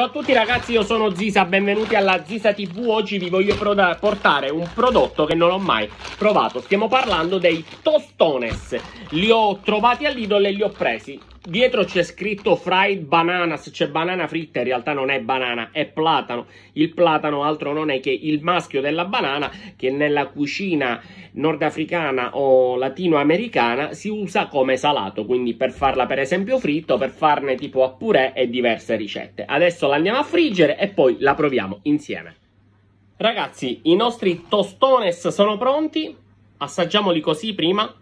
Ciao a tutti ragazzi, io sono Zisa, benvenuti alla Zisa TV. Oggi vi voglio portare un prodotto che non ho mai provato. Stiamo parlando dei tostones. Li ho trovati all'idol e li ho presi. Dietro c'è scritto fried bananas, c'è banana fritta, in realtà non è banana, è platano. Il platano altro non è che il maschio della banana che nella cucina nordafricana o latinoamericana si usa come salato, quindi per farla per esempio fritto, per farne tipo a purè e diverse ricette. Adesso la andiamo a friggere e poi la proviamo insieme. Ragazzi, i nostri tostones sono pronti, assaggiamoli così prima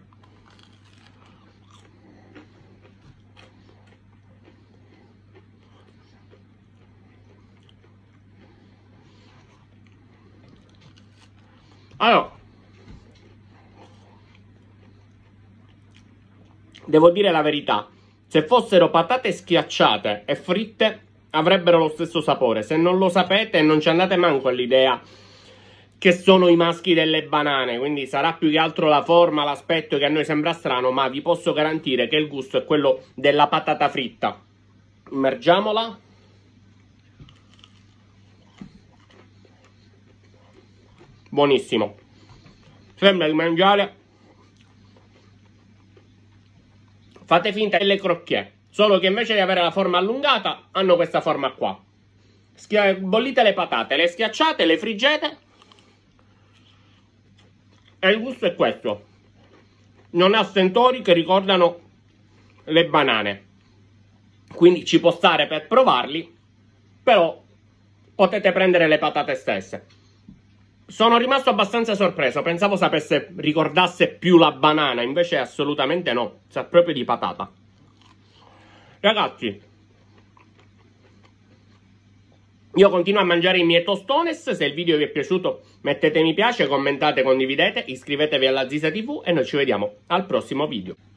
Allora, devo dire la verità, se fossero patate schiacciate e fritte avrebbero lo stesso sapore. Se non lo sapete non ci andate manco all'idea che sono i maschi delle banane, quindi sarà più che altro la forma, l'aspetto che a noi sembra strano, ma vi posso garantire che il gusto è quello della patata fritta. Immergiamola. buonissimo sembra di mangiare fate finta delle crocchie solo che invece di avere la forma allungata hanno questa forma qua Schia bollite le patate le schiacciate le friggete e il gusto è questo non ha sentori che ricordano le banane quindi ci può stare per provarli però potete prendere le patate stesse sono rimasto abbastanza sorpreso, pensavo sapesse, ricordasse più la banana, invece assolutamente no, sa proprio di patata. Ragazzi, io continuo a mangiare i miei tostones, se il video vi è piaciuto mettete mi piace, commentate, condividete, iscrivetevi alla Zisa TV e noi ci vediamo al prossimo video.